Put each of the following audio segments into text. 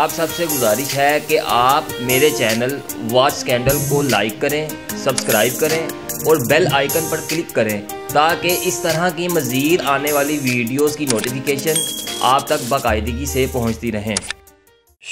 आप सबसे गुजारिश है कि आप मेरे चैनल वॉच स्कैंडल को लाइक करें सब्सक्राइब करें और बेल आइकन पर क्लिक करें ताकि इस तरह की मज़ीद आने वाली वीडियोस की नोटिफिकेशन आप तक बाकायदगी से पहुंचती रहें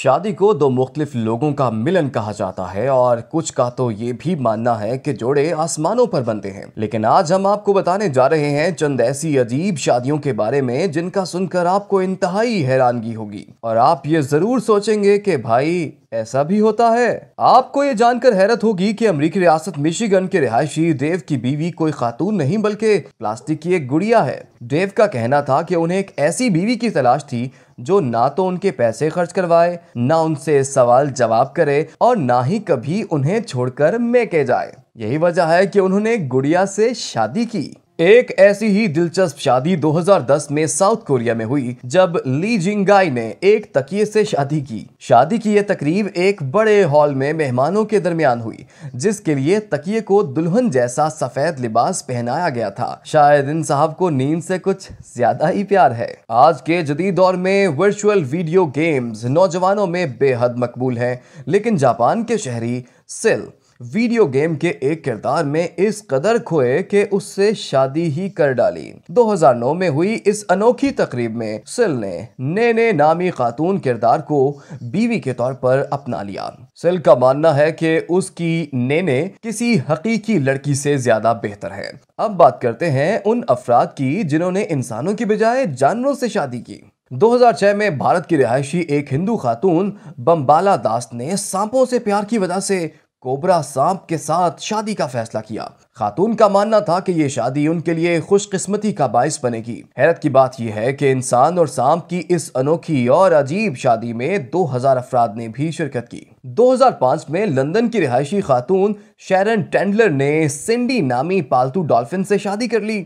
शादी को दो मुख्तलिफ लोगों का मिलन कहा जाता है और कुछ का तो ये भी मानना है कि जोड़े आसमानों पर बनते हैं लेकिन आज हम आपको बताने जा रहे हैं चंद ऐसी अजीब शादियों के बारे में जिनका सुनकर आपको इंतहाई हैरानगी होगी और आप ये जरूर सोचेंगे कि भाई ऐसा भी होता है आपको ये जानकर हैरत होगी कि अमेरिकी रियासत मिशिगन के रिहायशी देव की बीवी कोई खातून नहीं बल्कि प्लास्टिक की एक गुड़िया है डेव का कहना था कि उन्हें एक ऐसी बीवी की तलाश थी जो ना तो उनके पैसे खर्च करवाए ना उनसे सवाल जवाब करे और ना ही कभी उन्हें छोड़कर मेके जाए यही वजह है कि उन्होंने गुड़िया से शादी की एक ऐसी ही दिलचस्प शादी 2010 में साउथ कोरिया में हुई जब ली जिंगाई ने एक तकिए से शादी की शादी की यह तकरीब एक बड़े हॉल में मेहमानों के दरमियान हुई जिसके लिए तकिए को दुल्हन जैसा सफेद लिबास पहनाया गया था शायद इन साहब को नींद से कुछ ज्यादा ही प्यार है आज के जदीद दौर में वर्चुअल वीडियो गेम्स नौजवानों में बेहद मकबूल है लेकिन जापान के शहरी सिल वीडियो गेम के एक किरदार में इस कदर खोए कि उससे शादी ही कर डाली 2009 में हुई इस अनोखी तकरीब में सिल ने नए नामी खातून किरदार को बीवी के तौर पर अपना लिया सिल का मानना है कि उसकी नैने किसी हकीकी लड़की से ज्यादा बेहतर है अब बात करते हैं उन अफराद की जिन्होंने इंसानों की बजाय जानवरों से शादी की 2006 में भारत की रिहायशी एक हिंदू खातून बम्बाला दास ने सांपों से प्यार की वजह से कोबरा सांप के साथ शादी का फैसला किया खातून का मानना था कि ये शादी उनके लिए खुशकिस्मती का बायस बनेगी हैरत की बात यह है कि इंसान और सांप की इस अनोखी और अजीब शादी में 2000 अफराद ने भी शिरकत की 2005 में लंदन की रिहायशी खातून शेरन टेंडलर ने सिंडी नामी पालतू डॉल्फिन से शादी कर ली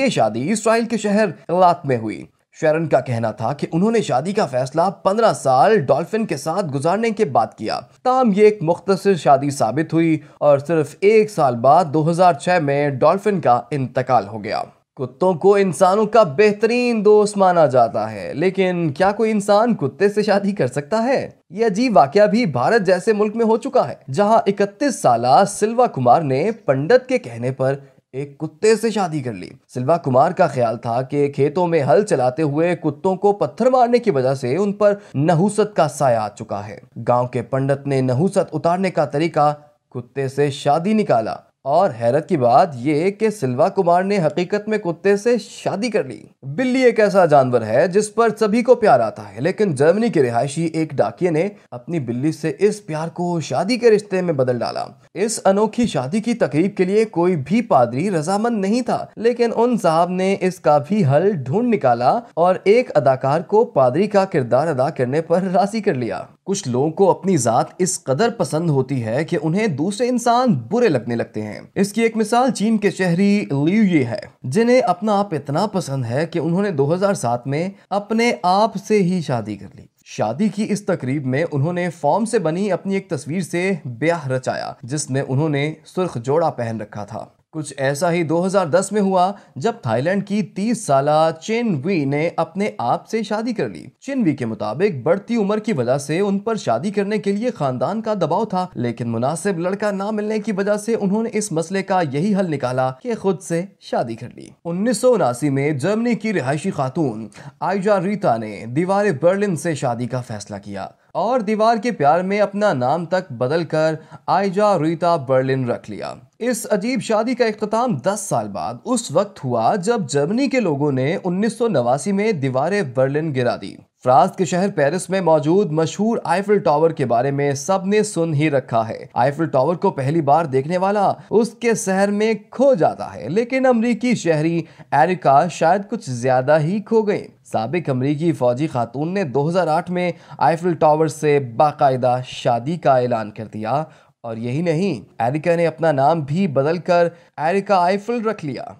ये शादी इसराइल के शहर लात में हुई शेरन का कहना था कि उन्होंने शादी का फैसला 15 साल डॉल्फिन के साथ गुजारने के बाद किया ताम ये एक मुख्तर शादी साबित हुई और सिर्फ एक साल बाद 2006 में डॉल्फिन का इंतकाल हो गया कुत्तों को इंसानों का बेहतरीन दोस्त माना जाता है लेकिन क्या कोई इंसान कुत्ते से शादी कर सकता है यह अजीब वाक्य भी भारत जैसे मुल्क में हो चुका है जहां 31 साल सिल्वा कुमार ने पंडित के कहने पर एक कुत्ते से शादी कर ली सिल्वा कुमार का ख्याल था कि खेतों में हल चलाते हुए कुत्तों को पत्थर मारने की वजह से उन पर नहुसत का साया आ चुका है गांव के पंडित ने नहुसत उतारने का तरीका कुत्ते से शादी निकाला और हैरत की बात ये कि सिल्वा कुमार ने हकीकत में कुत्ते से शादी कर ली बिल्ली एक ऐसा जानवर है जिस पर सभी को प्यार आता है लेकिन जर्मनी के रिहायशी एक डाकिये ने अपनी बिल्ली से इस प्यार को शादी के रिश्ते में बदल डाला इस अनोखी शादी की तकरीब के लिए कोई भी पादरी रजामंद नहीं था लेकिन उन साहब ने इसका भी हल ढूंढ निकाला और एक अदाकार को पादरी का किरदार अदा करने पर राशि कर लिया कुछ लोगों को अपनी जात इस कदर पसंद होती है कि उन्हें दूसरे इंसान बुरे लगने लगते हैं हैं इसकी एक मिसाल चीन के शहरी लियू ये है जिन्हें अपना आप इतना पसंद है कि उन्होंने 2007 में अपने आप से ही शादी कर ली शादी की इस तकरीब में उन्होंने फॉर्म से बनी अपनी एक तस्वीर से ब्याह रचाया जिसमें उन्होंने सुर्ख जोड़ा पहन रखा था कुछ ऐसा ही 2010 में हुआ जब थाईलैंड की 30 साल चेन वी ने अपने आप से शादी कर ली चिन वी के मुताबिक बढ़ती उम्र की वजह से उन पर शादी करने के लिए खानदान का दबाव था लेकिन मुनासिब लड़का ना मिलने की वजह से उन्होंने इस मसले का यही हल निकाला कि खुद से शादी कर ली उन्नीस में जर्मनी की रिहायशी खातून आयजा रीता ने दीवार बर्लिन से शादी का फैसला किया और दीवार के प्यार में अपना नाम तक बदल कर आयजा रीता बर्लिन रख लिया इस अजीब शादी का अख्ताम 10 साल बाद उस वक्त हुआ जब जर्मनी के लोगों ने उन्नीस में दीवारें बर्लिन गिरा दी फ्रांस के शहर पेरिस में मौजूद मशहूर आईफिल टावर के बारे में सबने सुन ही रखा है आईफिल टावर को पहली बार देखने वाला उसके शहर में खो जाता है लेकिन अमरीकी शहरी एरिका शायद कुछ ज्यादा ही खो गई सबक अमरीकी फौजी खातून ने 2008 में आईफिल टावर से बाकायदा शादी का ऐलान कर दिया और यही नहीं एरिका ने अपना नाम भी बदल कर एरिका आईफिल रख लिया